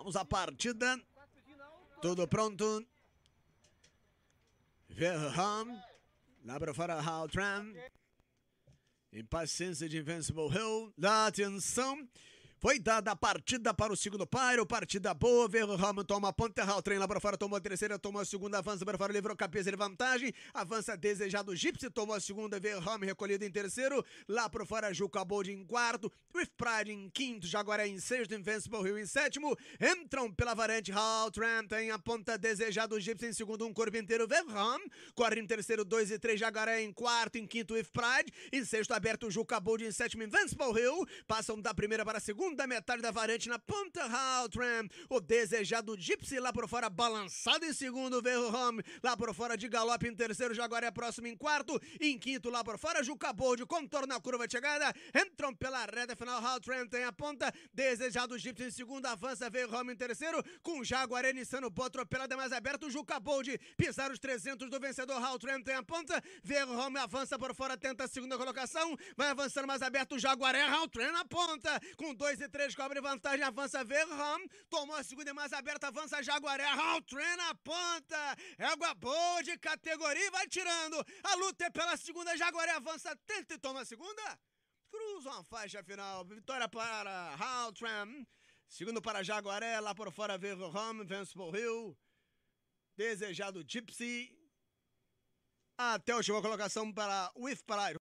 Vamos à partida. Tudo pronto. Verham. Lá para fora, Haltram. Impaciência de Invincible Hill. Dá atenção. Foi dada a partida para o segundo par, o partida boa, veio Hamilton toma ponta, o trem lá para fora, tomou a terceira, tomou a segunda, avança para fora, livrou cabeça de vantagem, avança desejado, Gipsy tomou a segunda, veio Ham recolhido em terceiro, lá para fora, Juca Bold em quarto, With Pride em quinto, Jaguaré em sexto, Invincible hill em sétimo, entram pela varante, Hal Trent em a ponta, desejado, Gipsy em segundo, um corpo inteiro, veio Ham, corre em terceiro, dois e três, Jaguaré em quarto, em quinto, With Pride, em sexto, aberto, Juca Bold em sétimo, Invincible hill passam da primeira para a segunda, segunda metade da variante na ponta Haltram. O desejado Gypsy lá por fora, balançado em segundo, Verro Home lá por fora de galope em terceiro, Jaguaré é próximo em quarto, em quinto lá por fora, Juca Bold, contorna a curva de chegada, entram pela reta final, Haltram tem a ponta, desejado Gypsy em segundo, avança, Verro Home em terceiro, com Jaguaré iniciando boa atropelada mais aberto, Juca Bold, pisar os 300 do vencedor, Haltram tem a ponta, Verro Home avança por fora, tenta a segunda colocação, vai avançando mais aberto, Jaguaré, Haltram na ponta, com dois e 3 cobre vantagem, avança Verham. Tomou a segunda e mais aberta, avança Jaguaré. Haltren na ponta. Égua boa de categoria e vai tirando. A luta é pela segunda. Jaguaré avança, tenta e toma a segunda. cruza uma faixa final. Vitória para Haltren. Segundo para Jaguaré. Lá por fora Verham. Vence por Rio. Desejado Gypsy. Até a última colocação para With Pride.